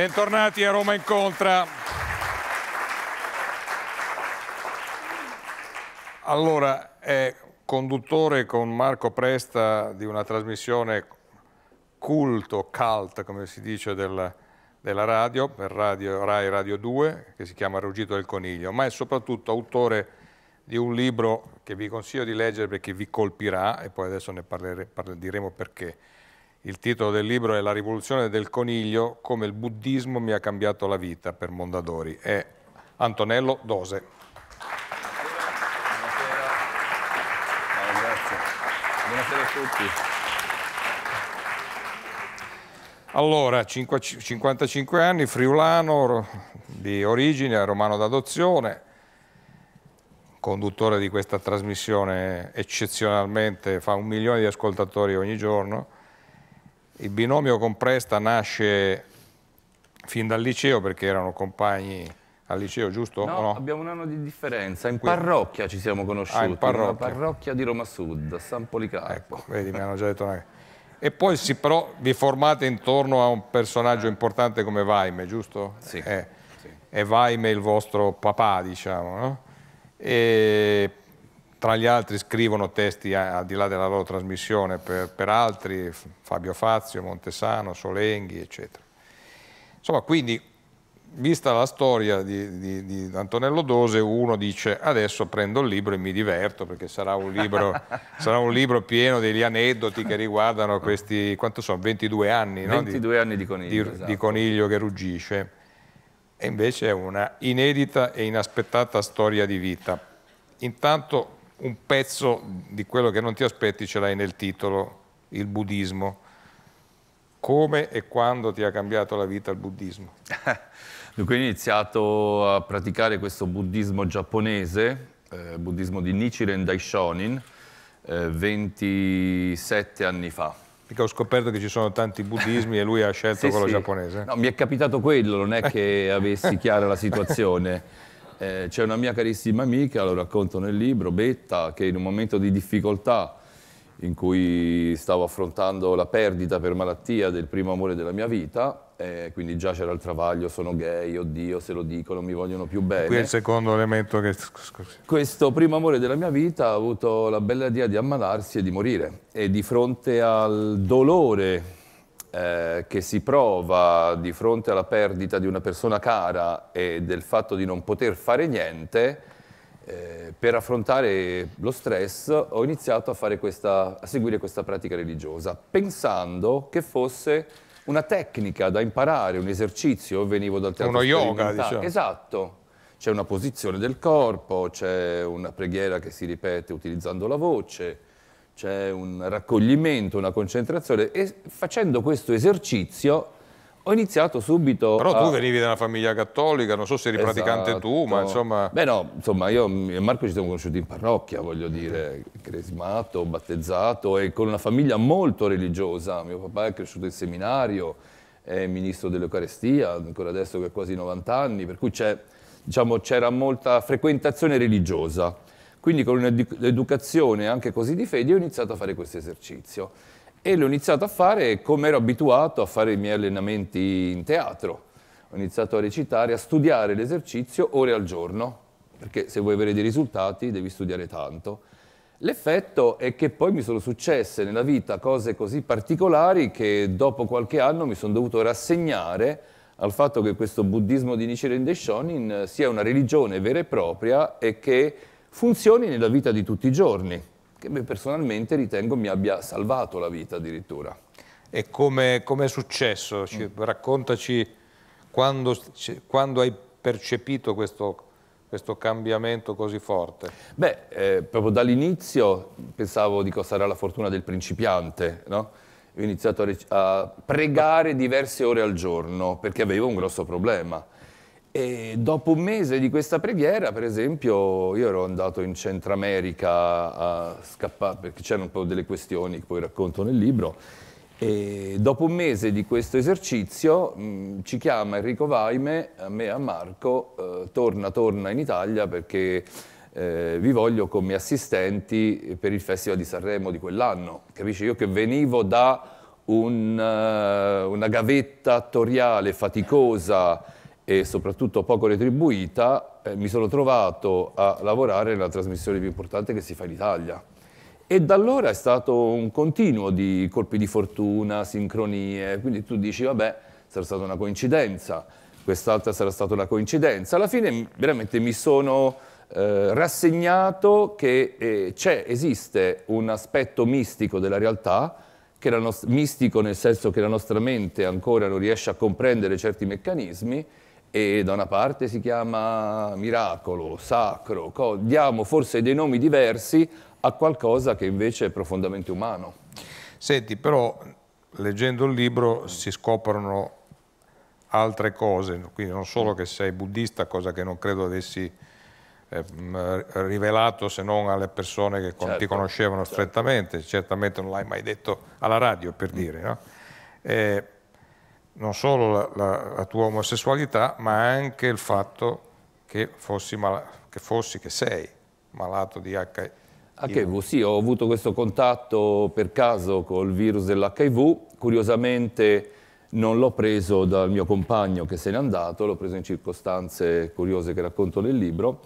Bentornati a Roma Incontra. Allora, è conduttore con Marco Presta di una trasmissione culto, cult, come si dice, del, della radio, per radio, Rai Radio 2, che si chiama Ruggito del Coniglio, ma è soprattutto autore di un libro che vi consiglio di leggere perché vi colpirà, e poi adesso ne parlere, parleremo perché il titolo del libro è La rivoluzione del coniglio, come il buddismo mi ha cambiato la vita per Mondadori. È Antonello Dose. Buonasera, Buonasera. Buonasera a tutti. Allora, 55 anni, friulano di origine, romano d'adozione, conduttore di questa trasmissione eccezionalmente, fa un milione di ascoltatori ogni giorno il binomio con Presta nasce fin dal liceo perché erano compagni al liceo, giusto? No, no? abbiamo un anno di differenza. In parrocchia ci siamo conosciuti. Ah, in parrocchia. parrocchia di Roma Sud, a San Policarpo. Ecco, vedi, mi hanno già detto una... E poi si, però vi formate intorno a un personaggio importante come Vaime, giusto? Sì. Eh. sì. E Vaime il vostro papà, diciamo, no? E tra gli altri scrivono testi al di là della loro trasmissione per, per altri, Fabio Fazio, Montesano, Solenghi, eccetera. Insomma, quindi, vista la storia di, di, di, Antonello Dose, uno dice adesso prendo il libro e mi diverto perché sarà un libro, sarà un libro pieno degli aneddoti che riguardano questi, quanto sono, 22 anni, 22 no? anni di, coniglio, esatto. di coniglio che ruggisce. E invece è una inedita e inaspettata storia di vita. Intanto un pezzo di quello che non ti aspetti ce l'hai nel titolo, il buddismo. Come e quando ti ha cambiato la vita il buddismo? Dunque ho iniziato a praticare questo buddismo giapponese, eh, buddismo di Nichiren Daishonin, eh, 27 anni fa. Perché ho scoperto che ci sono tanti buddismi e lui ha scelto sì, quello sì. giapponese. No, mi è capitato quello, non è che avessi chiara la situazione. Eh, c'è una mia carissima amica, lo racconto nel libro, Betta, che in un momento di difficoltà in cui stavo affrontando la perdita per malattia del primo amore della mia vita, eh, quindi già c'era il travaglio, sono gay, oddio, se lo dico, non mi vogliono più bene. Qui è il secondo elemento che... Questo primo amore della mia vita ha avuto la bella idea di ammalarsi e di morire. E di fronte al dolore eh, che si prova di fronte alla perdita di una persona cara e del fatto di non poter fare niente, eh, per affrontare lo stress ho iniziato a, questa, a seguire questa pratica religiosa, pensando che fosse una tecnica da imparare, un esercizio, venivo dal teatro Uno yoga, diciamo. Esatto. C'è una posizione del corpo, c'è una preghiera che si ripete utilizzando la voce, c'è un raccoglimento, una concentrazione e facendo questo esercizio ho iniziato subito Però a... tu venivi da una famiglia cattolica, non so se eri esatto. praticante tu, ma insomma... Beh no, insomma io e Marco ci siamo conosciuti in parrocchia, voglio dire, cresmato, battezzato e con una famiglia molto religiosa. Mio papà è cresciuto in seminario, è ministro dell'Eucarestia, ancora adesso che ha quasi 90 anni, per cui diciamo, c'era diciamo, molta frequentazione religiosa. Quindi con un'educazione anche così di fede ho iniziato a fare questo esercizio e l'ho iniziato a fare come ero abituato a fare i miei allenamenti in teatro. Ho iniziato a recitare, a studiare l'esercizio ore al giorno, perché se vuoi avere dei risultati devi studiare tanto. L'effetto è che poi mi sono successe nella vita cose così particolari che dopo qualche anno mi sono dovuto rassegnare al fatto che questo buddismo di Nichiren Deshonin sia una religione vera e propria e che funzioni nella vita di tutti i giorni, che personalmente ritengo mi abbia salvato la vita addirittura. E come, come è successo? Ci, mm. raccontaci quando, quando, hai percepito questo, questo, cambiamento così forte. Beh, eh, proprio dall'inizio pensavo di cosa era la fortuna del principiante, no? Ho iniziato a, a pregare diverse ore al giorno perché avevo un grosso problema e dopo un mese di questa preghiera, per esempio, io ero andato in Centro America a scappare, perché c'erano un po' delle questioni che poi racconto nel libro, e dopo un mese di questo esercizio mh, mm, ci chiama Enrico Vaime, a me e a Marco, eh, torna, torna in Italia perché eh, vi voglio come assistenti per il Festival di Sanremo di quell'anno. Capisci? Io che venivo da un, eh, una gavetta attoriale faticosa, e soprattutto poco retribuita, eh, mi sono trovato a lavorare nella trasmissione più importante che si fa in Italia. E da allora è stato un continuo di colpi di fortuna, sincronie, quindi tu dici vabbè sarà stata una coincidenza, quest'altra sarà stata una coincidenza. Alla fine veramente mi sono eh, rassegnato che eh, c'è, esiste un aspetto mistico della realtà, mistico nel senso che la nostra mente ancora non riesce a comprendere certi meccanismi, e da una parte si chiama miracolo, sacro, diamo forse dei nomi diversi a qualcosa che invece è profondamente umano. Senti, però leggendo il libro si scoprono altre cose, quindi non solo che sei buddista, cosa che non credo avessi ehm, rivelato se non alle persone che certo, ti conoscevano certo. strettamente, certamente non l'hai mai detto alla radio per mm. dire, no? Eh, non solo la, la, la tua omosessualità, ma anche il fatto che fossi, mal, che, fossi che, sei malato di HIV. HIV, sì, ho avuto questo contatto per caso col virus dell'HIV, curiosamente non l'ho preso dal mio compagno che se n'è andato, l'ho preso in circostanze curiose che racconto nel libro,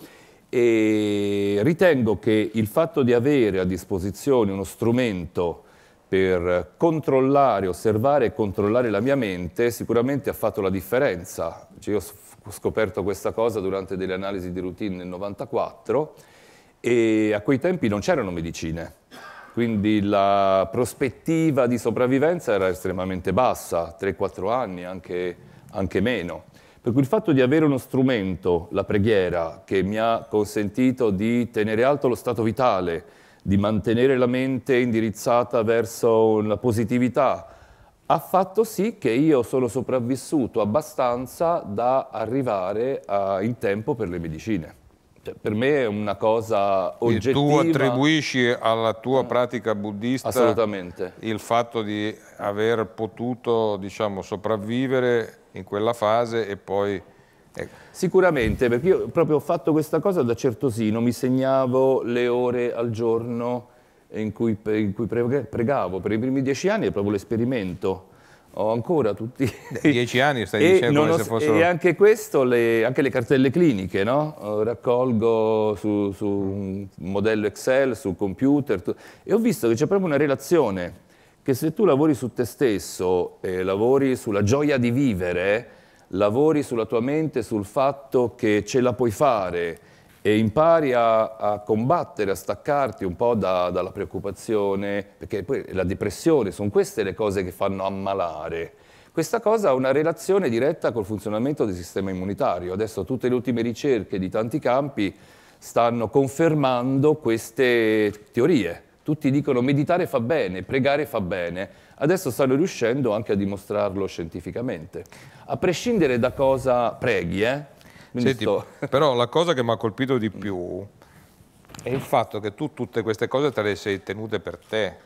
e ritengo che il fatto di avere a disposizione uno strumento per controllare, osservare e controllare la mia mente sicuramente ha fatto la differenza. Cioè, io ho scoperto questa cosa durante delle analisi di routine nel 94 e a quei tempi non c'erano medicine, quindi la prospettiva di sopravvivenza era estremamente bassa, 3-4 anni, anche, anche meno. Per cui il fatto di avere uno strumento, la preghiera, che mi ha consentito di tenere alto lo stato vitale, di mantenere la mente indirizzata verso la positività, ha fatto sì che io sono sopravvissuto abbastanza da arrivare a, in tempo per le medicine. Cioè, per me è una cosa oggettiva. E tu attribuisci alla tua mm. pratica buddista il fatto di aver potuto diciamo, sopravvivere in quella fase e poi Ecco. Sicuramente, perché io proprio ho fatto questa cosa da certosino, mi segnavo le ore al giorno in cui, in cui pregavo. Per i primi dieci anni è proprio l'esperimento. Ho ancora tutti... Dieci anni stai dicendo come ho, se fossero... E anche questo, le, anche le cartelle cliniche, no? Raccolgo su, su un modello Excel, sul computer, e ho visto che c'è proprio una relazione, che se tu lavori su te stesso e lavori sulla gioia di vivere, lavori sulla tua mente sul fatto che ce la puoi fare e impari a, a combattere, a staccarti un po' da, dalla preoccupazione, perché poi la depressione, sono queste le cose che fanno ammalare. Questa cosa ha una relazione diretta col funzionamento del sistema immunitario. Adesso tutte le ultime ricerche di tanti campi stanno confermando queste teorie. Tutti dicono meditare fa bene, pregare fa bene. Adesso stanno riuscendo anche a dimostrarlo scientificamente. A prescindere da cosa preghi, eh? Senti, sto... però la cosa che mi ha colpito di mm. più è il fatto che tu tutte queste cose te le sei tenute per te,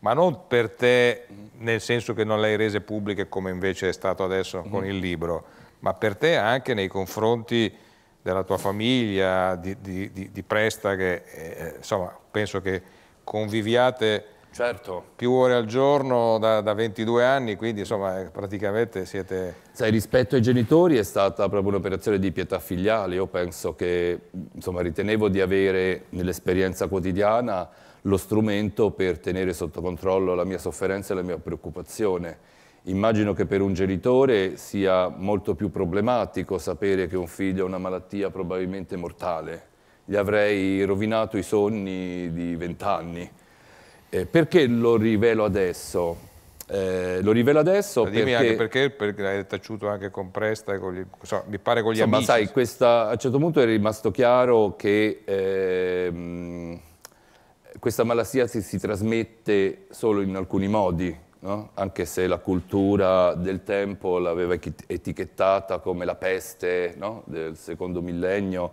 ma non per te nel senso che non le hai rese pubbliche come invece è stato adesso con mm. il libro, ma per te anche nei confronti della tua famiglia, di, di, di, di Presta, che eh, insomma penso che conviviate Certo. Più ore al giorno da, da 22 anni, quindi insomma eh, praticamente siete... Sai, rispetto ai genitori è stata proprio un'operazione di pietà filiale. Io penso che, insomma, ritenevo di avere nell'esperienza quotidiana lo strumento per tenere sotto controllo la mia sofferenza e la mia preoccupazione. Immagino che per un genitore sia molto più problematico sapere che un figlio ha una malattia probabilmente mortale. Gli avrei rovinato i sogni di vent'anni eh, perché lo rivelo adesso? Eh, lo rivelo adesso Ma dimmi perché... anche perché, perché l'hai taciuto anche con Presta e con gli, so, mi pare con gli Insomma, amici. Ma sai, questa, a un certo punto è rimasto chiaro che eh, questa malattia si, si, trasmette solo in alcuni modi, no? anche se la cultura del tempo l'aveva etichettata come la peste no? del secondo millennio,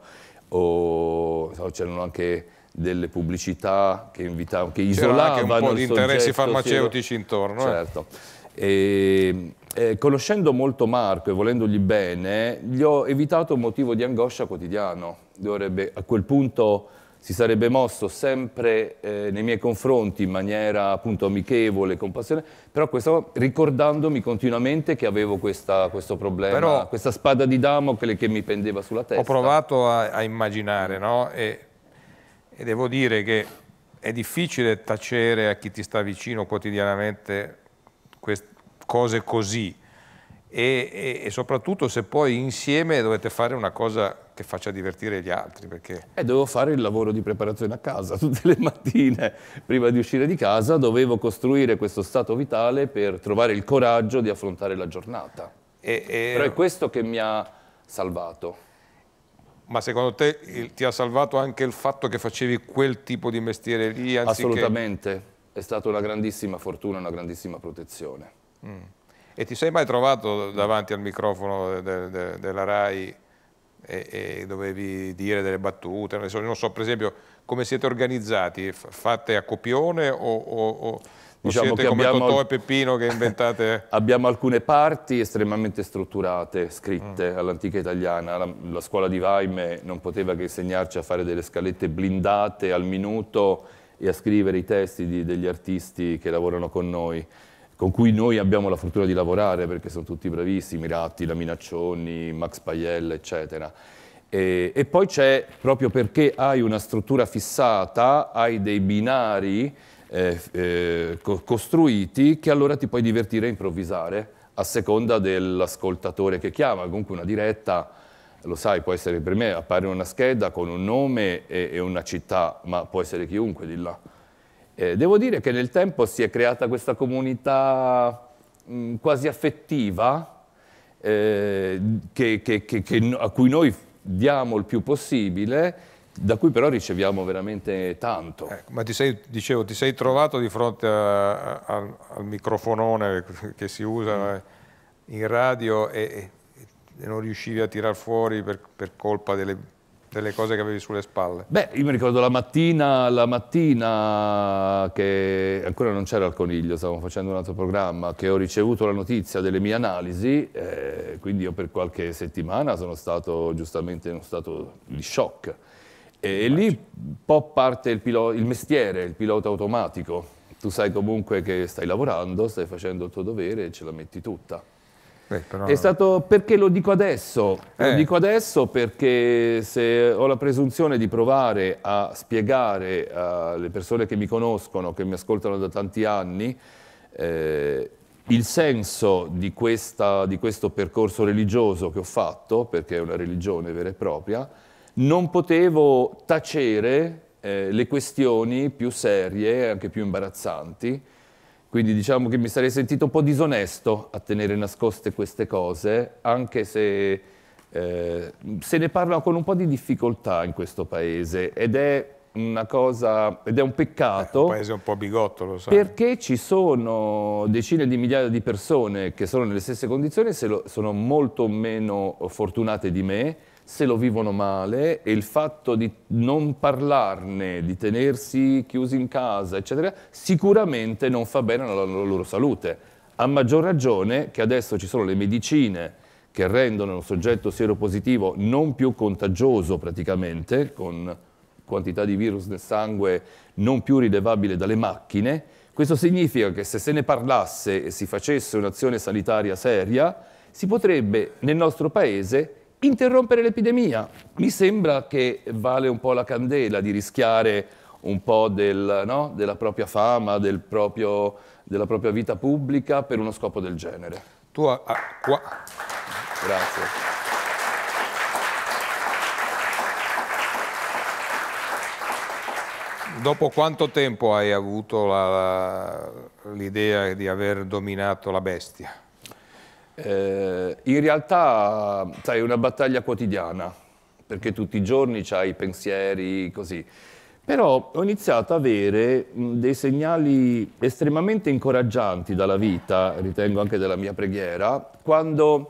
o so, c'erano anche delle pubblicità che, invitavano, che isolavano anche un po' di interessi farmaceutici sì, intorno. Eh. Certo. E, eh, conoscendo molto Marco e volendogli bene, gli ho evitato un motivo di angoscia quotidiano. Dovrebbe, a quel punto si sarebbe mosso sempre eh, nei miei confronti in maniera appunto amichevole, con passione, però questo, ricordandomi continuamente che avevo questa, questo problema, però questa spada di Damocle che mi pendeva sulla testa. Ho provato a, a immaginare, no? E e devo dire che è difficile tacere a chi ti sta vicino quotidianamente cose così e, e, e, soprattutto se poi insieme dovete fare una cosa che faccia divertire gli altri. Perché... Eh, dovevo fare il lavoro di preparazione a casa tutte le mattine prima di uscire di casa, dovevo costruire questo stato vitale per trovare il coraggio di affrontare la giornata. E, Però è questo che mi ha salvato. Ma secondo te il, ti ha salvato anche il fatto che facevi quel tipo di mestiere lì? Anziché... Assolutamente, è stata una grandissima fortuna, una grandissima protezione. Mm. E ti sei mai trovato davanti al microfono de, de, della RAI e, e, dovevi dire delle battute? Non so, per esempio, come siete organizzati? Fate a copione o... o, o diciamo siete che come abbiamo, Totò e Peppino che inventate... abbiamo alcune parti estremamente strutturate, scritte mm. all'antica italiana. La, la, scuola di Vaime non poteva che insegnarci a fare delle scalette blindate al minuto e a scrivere i testi di, degli artisti che lavorano con noi con cui noi abbiamo la fortuna di lavorare perché sono tutti bravissimi, Rattila, Minaccioni, Max Paiella, eccetera. E, e poi c'è, proprio perché hai una struttura fissata, hai dei binari eh, eh, costruiti che allora ti puoi divertire a improvvisare a seconda dell'ascoltatore che chiama. Comunque una diretta, lo sai, può essere per me, appare una scheda con un nome e, e una città, ma può essere chiunque di là. Eh, devo dire che nel tempo si è creata questa comunità mh, mm, quasi affettiva eh, che, che, che, a cui noi diamo il più possibile da cui però riceviamo veramente tanto. Eh, ma ti sei, dicevo, ti sei trovato di fronte a, a, al microfonone che si usa mm. Eh, in radio e, e, non riuscivi a tirar fuori per, per colpa delle, delle, cose che avevi sulle spalle? Beh, io mi ricordo la mattina, la mattina che ancora non c'era il coniglio, stavamo facendo un altro programma, che ho ricevuto la notizia delle mie analisi, eh, quindi io per qualche settimana sono stato giustamente in uno stato di shock e, e lì un po' parte il, pilota, il mestiere, il pilota automatico. Tu sai comunque che stai lavorando, stai facendo il tuo dovere e ce la metti tutta. Eh, però... È stato perché lo dico adesso, eh. lo dico adesso perché se ho la presunzione di provare a spiegare alle persone che mi conoscono, che mi ascoltano da tanti anni, eh, il senso di, questa, di questo percorso religioso che ho fatto, perché è una religione vera e propria, non potevo tacere eh, le questioni più serie, anche più imbarazzanti, quindi diciamo che mi sarei sentito un po' disonesto a tenere nascoste queste cose, anche se eh, se ne parla con un po' di difficoltà in questo paese ed è una cosa, ed è un peccato. È eh, un paese un po' bigotto, lo sai. Perché ci sono decine di migliaia di persone che sono nelle stesse condizioni, e sono molto meno fortunate di me, se lo vivono male e il fatto di non parlarne, di tenersi chiusi in casa, eccetera, sicuramente non fa bene alla loro salute. A maggior ragione che adesso ci sono le medicine che rendono un soggetto sieropositivo non più contagioso praticamente, con quantità di virus nel sangue non più rilevabile dalle macchine. Questo significa che se se ne parlasse e si facesse un'azione sanitaria seria, si potrebbe nel nostro paese interrompere l'epidemia. Mi sembra che vale un po' la candela di rischiare un po' del, no? della propria fama, del proprio, della propria vita pubblica per uno scopo del genere. Tu a, a, qua. Grazie. Dopo quanto tempo hai avuto l'idea di aver dominato la bestia? Eh, in realtà sai, è una battaglia quotidiana, perché tutti i giorni c'hai i pensieri, così. Però ho iniziato a avere dei segnali estremamente incoraggianti dalla vita, ritengo anche della mia preghiera, quando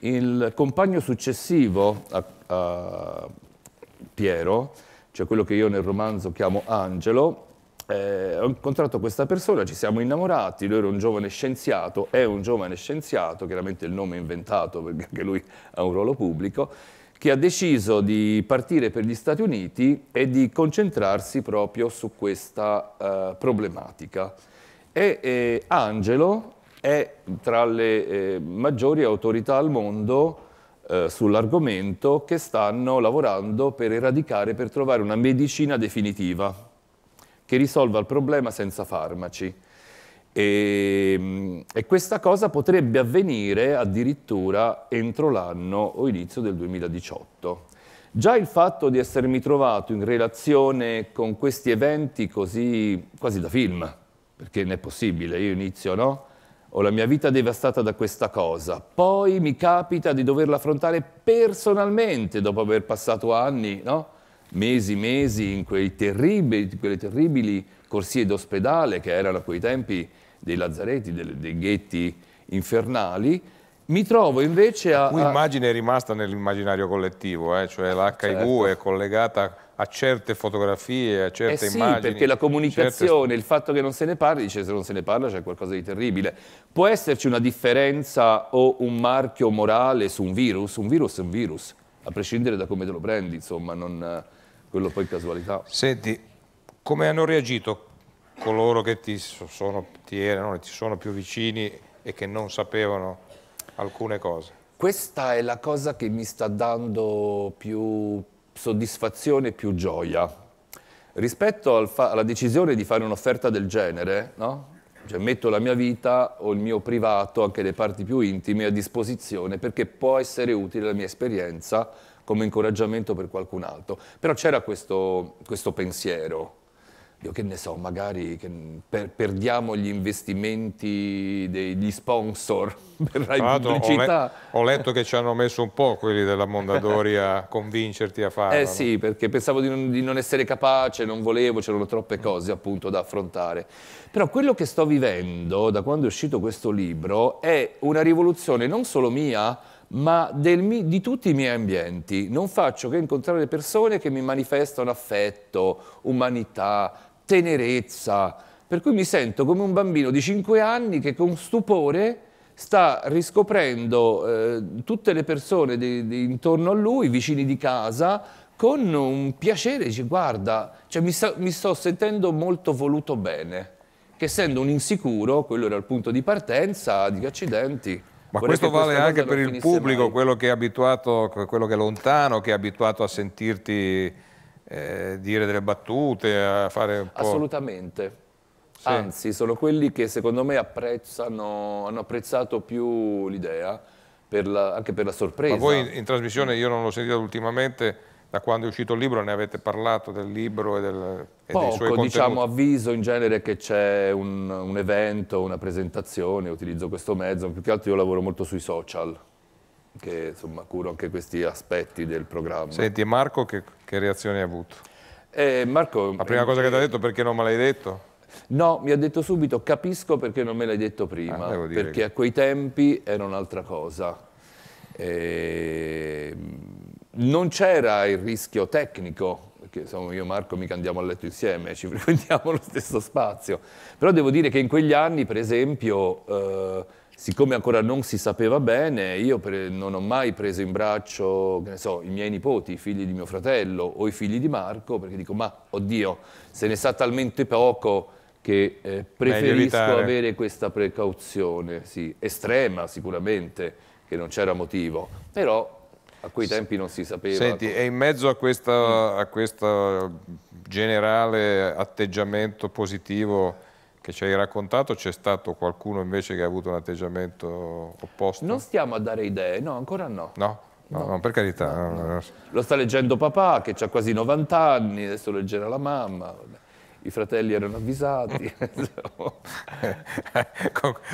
il compagno successivo a, a Piero, cioè quello che io nel romanzo chiamo Angelo, eh, ho incontrato questa persona, ci siamo innamorati, lui era un giovane scienziato, è un giovane scienziato, chiaramente il nome è inventato perché anche lui ha un ruolo pubblico, che ha deciso di partire per gli Stati Uniti e di concentrarsi proprio su questa eh, problematica. E eh, Angelo è tra le eh, maggiori autorità al mondo eh, sull'argomento che stanno lavorando per eradicare, per trovare una medicina definitiva che risolva il problema senza farmaci. E, ehm, e questa cosa potrebbe avvenire addirittura entro l'anno o inizio del 2018. Già il fatto di essermi trovato in relazione con questi eventi così quasi da film, perché non è possibile, io inizio, no? Ho la mia vita devastata da questa cosa. Poi mi capita di doverla affrontare personalmente dopo aver passato anni, no? mesi, e mesi in quei terribili, quelle terribili corsie d'ospedale che erano a quei tempi dei lazzaretti, dei, dei ghetti infernali, mi trovo invece a... L'immagine è rimasta nell'immaginario collettivo, eh? cioè l'HIV certo. è collegata a certe fotografie, a certe eh sì, immagini. perché la comunicazione, certe... il fatto che non se ne parli, dice se non se ne parla c'è qualcosa di terribile. Può esserci una differenza o un marchio morale su un virus? Un virus è un virus, a prescindere da come te lo prendi, insomma, non quello poi casualità. Senti, come hanno reagito coloro che ti, sono, ti erano, ti sono più vicini e che non sapevano alcune cose? Questa è la cosa che mi sta dando più soddisfazione, e più gioia. Rispetto al alla decisione di fare un'offerta del genere, no? cioè metto la mia vita o il mio privato, anche le parti più intime, a disposizione perché può essere utile la mia esperienza come incoraggiamento per qualcun altro. Però c'era questo, questo, pensiero, io che ne so, magari che per, perdiamo gli investimenti degli sponsor per la pubblicità. Ho, le, ho, letto che ci hanno messo un po' quelli della Mondadori a convincerti a farlo. Eh sì, no? perché pensavo di non, di non essere capace, non volevo, c'erano troppe cose appunto da affrontare. Però quello che sto vivendo da quando è uscito questo libro è una rivoluzione non solo mia, ma del, di tutti i miei ambienti. Non faccio che incontrare persone che mi manifestano affetto, umanità, tenerezza, per cui mi sento come un bambino di 5 anni che con stupore sta riscoprendo eh, tutte le persone di, di intorno a lui, vicini di casa, con un piacere, dice guarda, cioè, mi, sta, mi sto sentendo molto voluto bene, che essendo un insicuro, quello era il punto di partenza, di accidenti. Ma questo vale anche per il pubblico, mai. quello che è abituato, quello che è lontano, che è abituato a sentirti eh, dire delle battute, a fare un po'... Assolutamente. Sì. Anzi, sono quelli che secondo me apprezzano, hanno apprezzato più l'idea, anche per la sorpresa. Ma voi in, in trasmissione, io non l'ho sentita ultimamente, da quando è uscito il libro ne avete parlato del libro e, del, e Poco, dei suoi diciamo, contenuti? diciamo avviso in genere che c'è un, un, evento, una presentazione, utilizzo questo mezzo, più che altro io lavoro molto sui social, che insomma curo anche questi aspetti del programma. Senti Marco che, che reazioni ha avuto? Eh, Marco, La prima cosa che ti ha detto perché non me l'hai detto? No, mi ha detto subito, capisco perché non me l'hai detto prima, ah, perché che... a quei tempi era un'altra cosa. E... Ehm, non c'era il rischio tecnico, perché insomma, io e Marco mica andiamo a letto insieme, ci frequentiamo lo stesso spazio, però devo dire che in quegli anni, per esempio, eh, siccome ancora non si sapeva bene, io non ho mai preso in braccio, so, i miei nipoti, i figli di mio fratello o i figli di Marco, perché dico, ma oddio, se ne sa talmente poco che eh, preferisco avere questa precauzione, sì, estrema sicuramente, che non c'era motivo, però a quei tempi non si sapeva. Senti, come... e in mezzo mm. a questo generale atteggiamento positivo che ci hai raccontato, c'è stato qualcuno invece che ha avuto un atteggiamento opposto? Non stiamo a dare idee, no, ancora no. No? No, no. no per carità. No, Lo sta leggendo papà, che ha quasi 90 anni, adesso leggerà la mamma. I fratelli erano avvisati.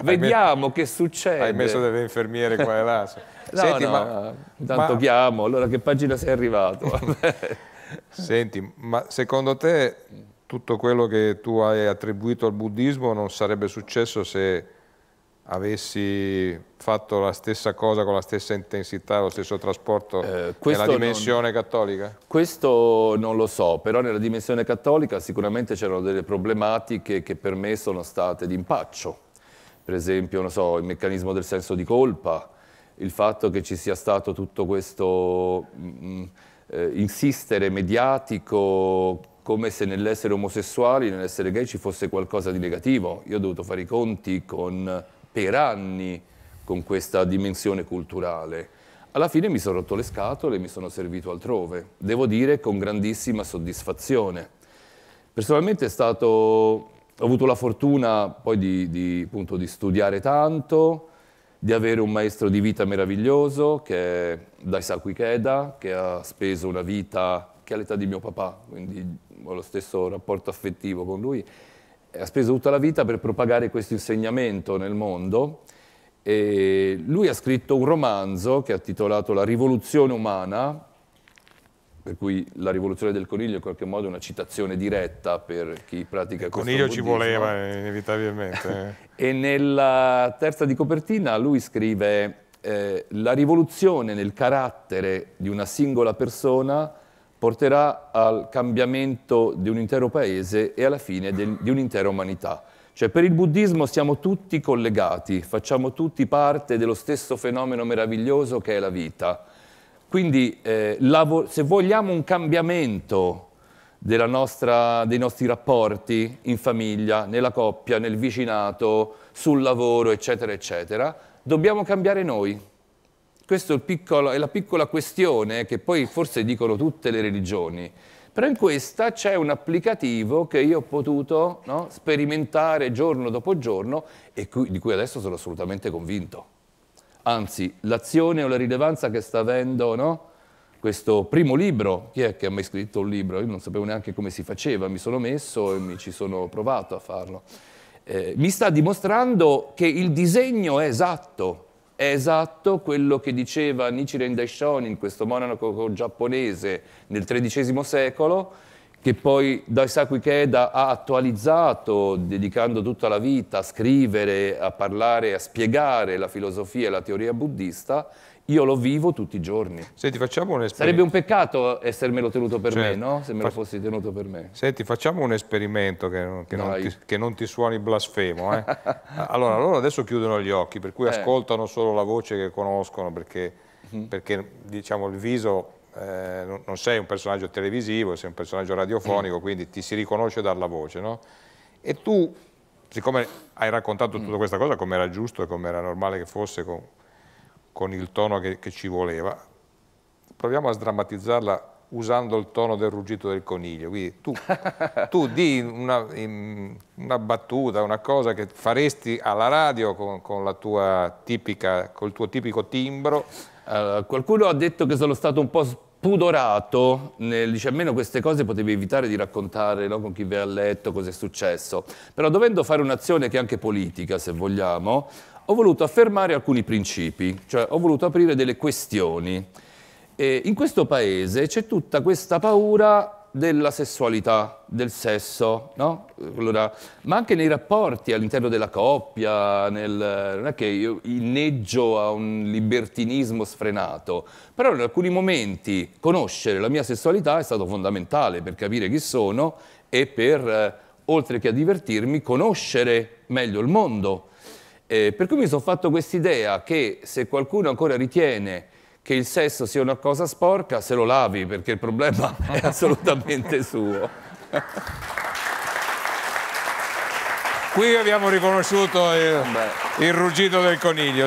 Vediamo che succede. Hai messo delle infermiere qua e là. No, Senti, no, ma, intanto ma... chiamo, allora che pagina sei arrivato? Senti, ma secondo te tutto quello che tu hai attribuito al buddismo non sarebbe successo se avessi fatto la stessa cosa con la stessa intensità, lo stesso trasporto eh, nella dimensione non, cattolica? Questo non lo so, però nella dimensione cattolica sicuramente c'erano delle problematiche che per me sono state d'impaccio. Per esempio, so, il meccanismo del senso di colpa, il fatto che ci sia stato tutto questo mh, mm, mm, eh, insistere mediatico come se nell'essere omosessuali, nell'essere gay ci fosse qualcosa di negativo. Io ho dovuto fare i conti con, per anni con questa dimensione culturale. Alla fine mi sono rotto le scatole e mi sono servito altrove, devo dire con grandissima soddisfazione. Personalmente è stato, ho avuto la fortuna poi di, di, appunto, di studiare tanto, di avere un maestro di vita meraviglioso che è Daisaku Ikeda, che ha speso una vita che è all'età di mio papà, quindi ho lo stesso rapporto affettivo con lui, ha speso tutta la vita per propagare questo insegnamento nel mondo. E lui ha scritto un romanzo che ha titolato La rivoluzione umana, per cui la rivoluzione del coniglio è in qualche modo una citazione diretta per chi pratica il questo Il coniglio ci voleva inevitabilmente. Eh. e nella terza di copertina lui scrive eh, la rivoluzione nel carattere di una singola persona porterà al cambiamento di un intero paese e alla fine del, di un'intera umanità. Cioè per il buddismo siamo tutti collegati, facciamo tutti parte dello stesso fenomeno meraviglioso che è la vita. Quindi eh, se vogliamo un cambiamento nostra, dei nostri rapporti in famiglia, nella coppia, nel vicinato, sul lavoro, eccetera, eccetera, dobbiamo cambiare noi. Questa è, è la piccola questione che poi forse dicono tutte le religioni, però in questa c'è un applicativo che io ho potuto no, sperimentare giorno dopo giorno e cui, di cui adesso sono assolutamente convinto anzi l'azione o la rilevanza che sta avendo no? questo primo libro. Chi è che ha mai scritto un libro? Io non sapevo neanche come si faceva, mi sono messo e mi ci sono provato a farlo. Eh, mi sta dimostrando che il disegno è esatto, è esatto quello che diceva Nichiren Daishonin, questo monaco giapponese nel XIII secolo, che poi Daisaku Ikeda ha attualizzato dedicando tutta la vita a scrivere, a parlare, a spiegare la filosofia e la teoria buddista, io lo vivo tutti i giorni. Senti, facciamo un esperimento. Sarebbe un peccato essermelo tenuto per certo. me, no? Se me lo fossi tenuto per me. Senti, facciamo un esperimento che, che, non, ti, che non, ti, suoni blasfemo. Eh? allora, loro adesso chiudono gli occhi, per cui eh. ascoltano solo la voce che conoscono, perché, mm. perché diciamo, il viso eh, non sei un personaggio televisivo, sei un personaggio radiofonico, mm. quindi ti si riconosce dalla voce, no? E tu, siccome hai raccontato mm. tutta questa cosa come era giusto e come era normale che fosse, con, con il tono che, che, ci voleva, proviamo a sdrammatizzarla usando il tono del ruggito del coniglio. Quindi tu, tu di una, una, battuta, una cosa che faresti alla radio con, con tipica, col tuo tipico timbro, Uh, qualcuno ha detto che sono stato un po' pudorato nel dice almeno queste cose potevi evitare di raccontare no, con chi vi ha letto cosa è successo, però dovendo fare un'azione che è anche politica se vogliamo, ho voluto affermare alcuni principi, cioè ho voluto aprire delle questioni. E in questo paese c'è tutta questa paura della sessualità, del sesso, no? allora, ma anche nei rapporti all'interno della coppia, nel, non è che io inneggio a un libertinismo sfrenato, però in alcuni momenti conoscere la mia sessualità è stato fondamentale per capire chi sono e per, eh, oltre che a divertirmi, conoscere meglio il mondo. Eh, per cui mi sono fatto quest'idea che se qualcuno ancora ritiene che il sesso sia una cosa sporca, se lo lavi, perché il problema è assolutamente suo. Qui abbiamo riconosciuto il, il ruggito del coniglio.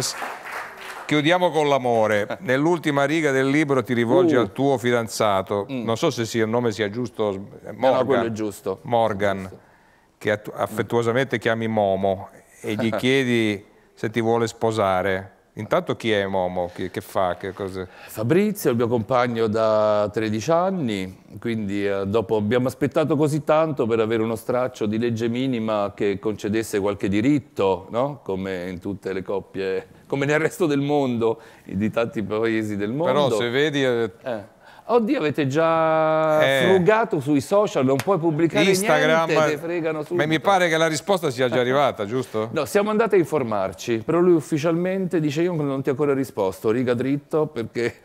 Chiudiamo con l'amore. Nell'ultima riga del libro ti rivolgi uh. al tuo fidanzato. Mm. Non so se sia, il nome sia giusto. Eh, eh, Morgan, no, quello è giusto. Morgan, giusto. che affettuosamente chiami Momo, e gli chiedi se ti vuole sposare. Intanto chi è Momo? Chi, che fa? Che Fabrizio, il mio compagno da 13 anni, quindi eh, dopo abbiamo aspettato così tanto per avere uno straccio di legge minima che concedesse qualche diritto, no? come in tutte le coppie, come nel resto del mondo, di tanti paesi del mondo. Però se vedi... Eh, eh Oddio, avete già eh. frugato sui social, non puoi pubblicare Instagram, niente, fregano subito. Ma mi pare che la risposta sia già arrivata, giusto? No, siamo andati a informarci, però lui ufficialmente dice io non ti ho ancora risposto, riga dritto, perché...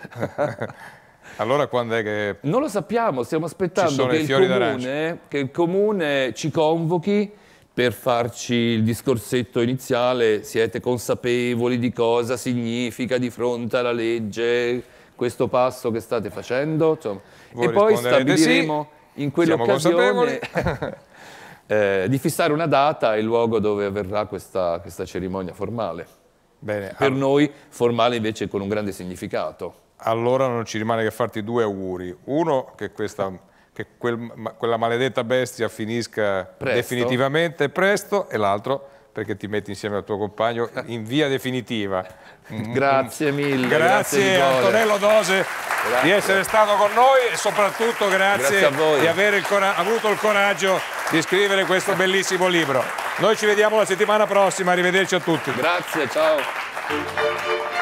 allora quando è che... Non lo sappiamo, stiamo aspettando che il, comune, che il comune ci convochi per farci il discorsetto iniziale, siete consapevoli di cosa significa di fronte alla legge questo passo che state facendo? Insomma. E poi stabiliremo sì, in quell'occasione eh, di fissare una data e il luogo dove avverrà questa, questa cerimonia formale. Bene, per allora. noi formale invece con un grande significato. Allora non ci rimane che farti due auguri. Uno, che questa che quel, ma, quella maledetta bestia finisca presto. definitivamente presto e l'altro perché ti metti insieme al tuo compagno in via definitiva. grazie mille. Grazie, grazie Antonello Dose grazie. di essere stato con noi e soprattutto grazie, grazie di aver il avuto il coraggio di scrivere questo bellissimo libro. Noi ci vediamo la settimana prossima, arrivederci a tutti. Grazie, ciao.